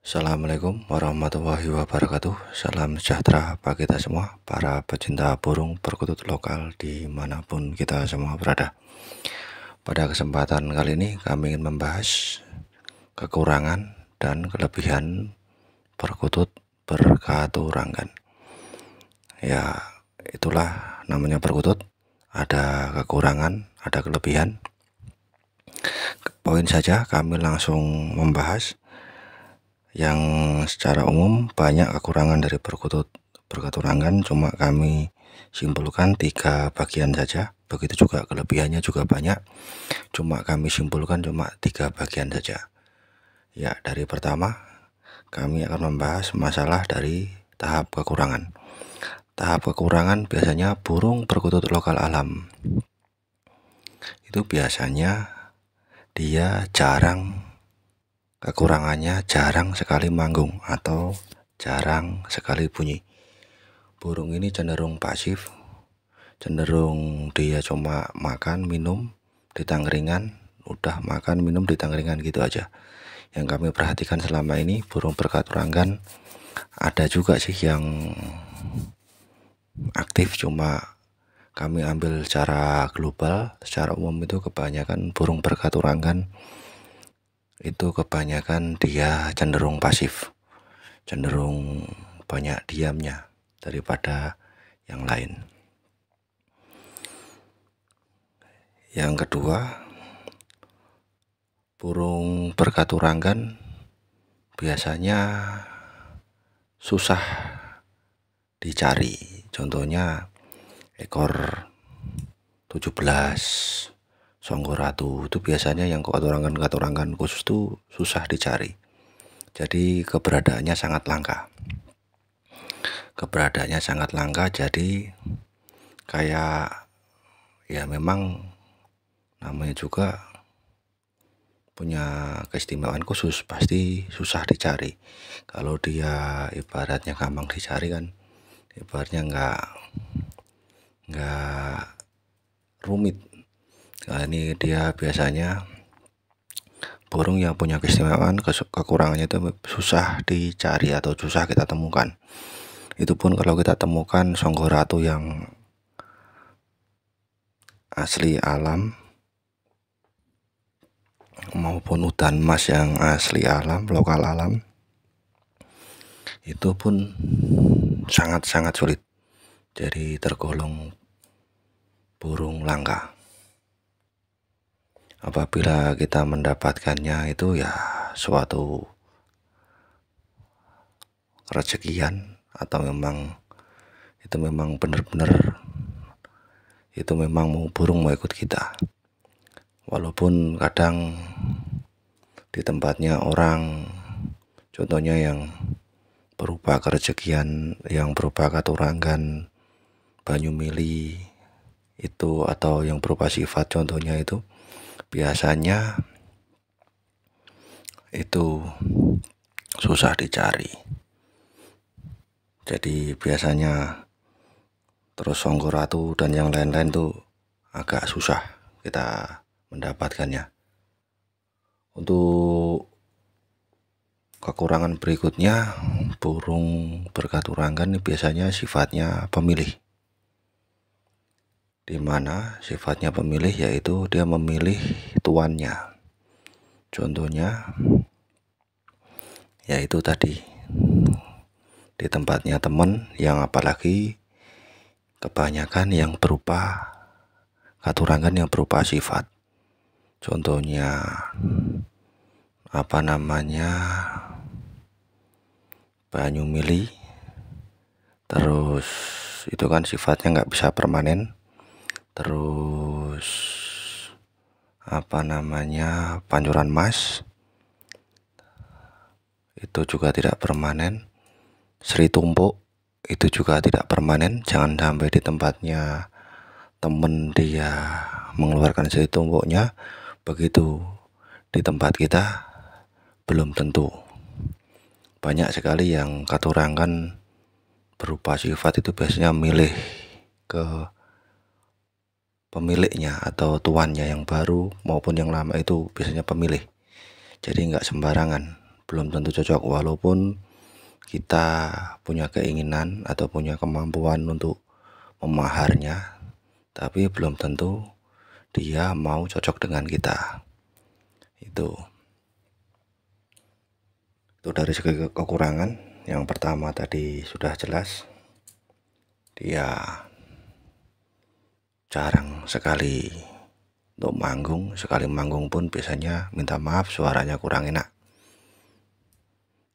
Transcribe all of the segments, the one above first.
Assalamualaikum warahmatullahi wabarakatuh Salam sejahtera bagi kita semua Para pecinta burung perkutut lokal Dimanapun kita semua berada Pada kesempatan kali ini Kami ingin membahas Kekurangan dan kelebihan Perkutut berkaturangan Ya itulah namanya perkutut Ada kekurangan Ada kelebihan Poin saja kami langsung membahas yang secara umum banyak kekurangan dari perkutut berketurangan cuma kami simpulkan tiga bagian saja begitu juga kelebihannya juga banyak cuma kami simpulkan cuma tiga bagian saja ya dari pertama kami akan membahas masalah dari tahap kekurangan tahap kekurangan biasanya burung perkutut lokal alam itu biasanya dia jarang Kekurangannya jarang sekali manggung atau jarang sekali bunyi. Burung ini cenderung pasif, cenderung dia cuma makan, minum di tangkringan, udah makan, minum di tangkringan gitu aja. Yang kami perhatikan selama ini burung berkaturangan ada juga sih yang aktif cuma kami ambil secara global secara umum itu kebanyakan burung berkaturangan itu kebanyakan dia cenderung pasif, cenderung banyak diamnya daripada yang lain. Yang kedua, burung berkaturangan biasanya susah dicari. Contohnya ekor 17 songgo Ratu itu biasanya yang ketorangan-ketorangan khusus tuh susah dicari. Jadi keberadaannya sangat langka. Keberadaannya sangat langka jadi kayak ya memang namanya juga punya keistimewaan khusus pasti susah dicari. Kalau dia ibaratnya gampang dicari kan ibaratnya nggak nggak rumit nah, ini dia biasanya burung yang punya keistimewaan kekurangannya itu susah dicari atau susah kita temukan itu pun kalau kita temukan songgoh ratu yang asli alam maupun hutan emas yang asli alam lokal alam itu pun sangat-sangat sulit jadi tergolong burung langka apabila kita mendapatkannya itu ya suatu rezekian atau memang itu memang benar-benar itu memang mau burung mau ikut kita walaupun kadang di tempatnya orang contohnya yang berupa kerejekian yang berupa katurangan Banyumili itu atau yang berupa sifat contohnya itu biasanya itu susah dicari. Jadi biasanya terus songgoratu dan yang lain-lain tuh agak susah kita mendapatkannya. Untuk kekurangan berikutnya burung berkaturangan biasanya sifatnya pemilih di mana sifatnya pemilih yaitu dia memilih tuannya. Contohnya yaitu tadi di tempatnya teman yang apalagi kebanyakan yang berupa katurangan yang berupa sifat. Contohnya apa namanya Banyu Mili terus itu kan sifatnya nggak bisa permanen terus apa namanya pancuran emas itu juga tidak permanen seri Tumpuk itu juga tidak permanen jangan sampai di tempatnya temen dia mengeluarkan seri Tumpuknya begitu di tempat kita belum tentu banyak sekali yang katurangkan berupa sifat itu biasanya milih ke pemiliknya atau tuannya yang baru maupun yang lama itu biasanya pemilih. Jadi nggak sembarangan, belum tentu cocok walaupun kita punya keinginan atau punya kemampuan untuk memaharnya, tapi belum tentu dia mau cocok dengan kita. Itu. Itu dari segi kekurangan. Yang pertama tadi sudah jelas. Dia jarang sekali untuk manggung sekali manggung pun biasanya minta maaf suaranya kurang enak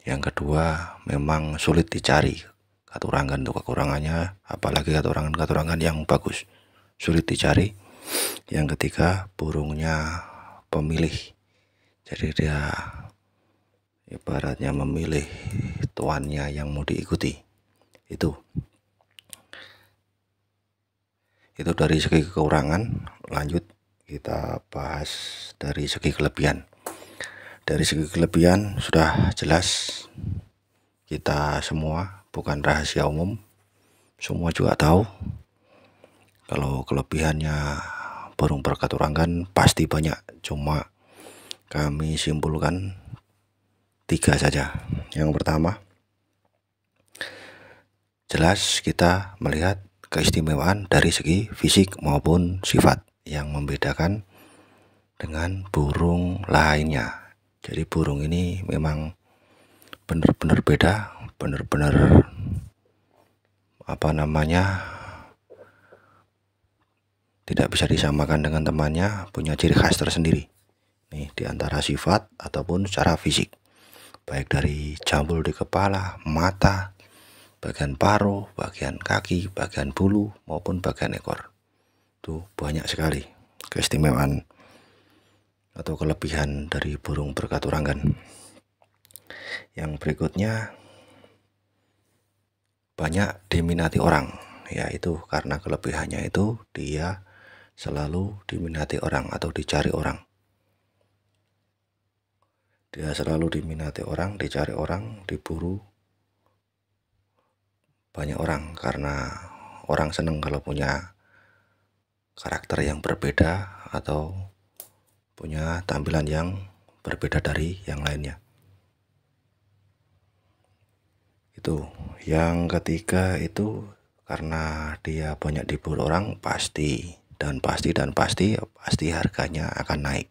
yang kedua memang sulit dicari katurangan untuk kekurangannya apalagi katurangan-katurangan yang bagus sulit dicari yang ketiga burungnya pemilih jadi dia ibaratnya memilih tuannya yang mau diikuti itu itu dari segi kekurangan lanjut kita bahas dari segi kelebihan dari segi kelebihan sudah jelas kita semua bukan rahasia umum semua juga tahu kalau kelebihannya burung perkaturan pasti banyak cuma kami simpulkan tiga saja yang pertama jelas kita melihat keistimewaan dari segi fisik maupun sifat yang membedakan dengan burung lainnya. Jadi burung ini memang benar-benar beda, benar-benar apa namanya tidak bisa disamakan dengan temannya, punya ciri khas tersendiri. Nih, di antara sifat ataupun secara fisik. Baik dari jambul di kepala, mata, bagian paruh, bagian kaki, bagian bulu maupun bagian ekor. Itu banyak sekali keistimewaan atau kelebihan dari burung berkaturangan. Yang berikutnya banyak diminati orang, yaitu karena kelebihannya itu dia selalu diminati orang atau dicari orang. Dia selalu diminati orang, dicari orang, diburu banyak orang karena orang seneng kalau punya karakter yang berbeda atau punya tampilan yang berbeda dari yang lainnya. Itu yang ketiga itu karena dia banyak diburu orang pasti dan pasti dan pasti pasti harganya akan naik.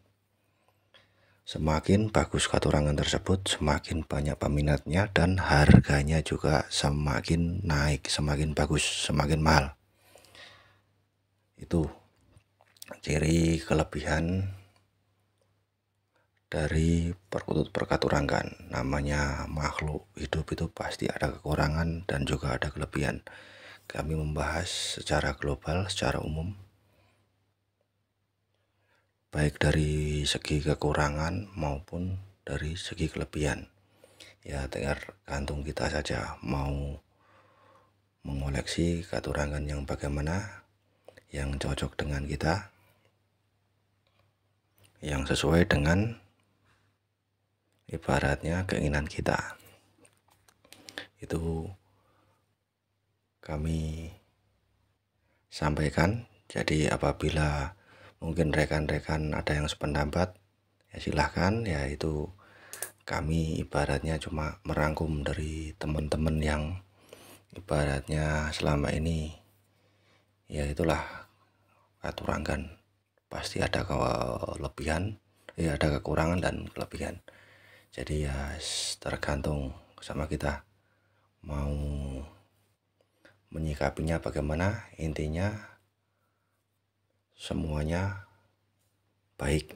Semakin bagus katurangan tersebut, semakin banyak peminatnya dan harganya juga semakin naik, semakin bagus, semakin mahal. Itu ciri kelebihan dari perkutut perkaturangan. Namanya makhluk hidup itu pasti ada kekurangan dan juga ada kelebihan. Kami membahas secara global, secara umum baik dari segi kekurangan maupun dari segi kelebihan ya tinggal kantung kita saja mau mengoleksi katurangan yang bagaimana yang cocok dengan kita yang sesuai dengan ibaratnya keinginan kita itu kami sampaikan jadi apabila mungkin rekan-rekan ada yang sependapat ya silahkan ya itu kami ibaratnya cuma merangkum dari teman-teman yang ibaratnya selama ini ya itulah katurangan pasti ada kelebihan ya ada kekurangan dan kelebihan jadi ya tergantung sama kita mau menyikapinya bagaimana intinya semuanya baik.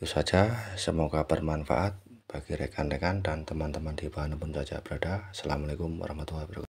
Itu saja, semoga bermanfaat bagi rekan-rekan dan teman-teman di pun saja berada. Assalamualaikum warahmatullahi wabarakatuh.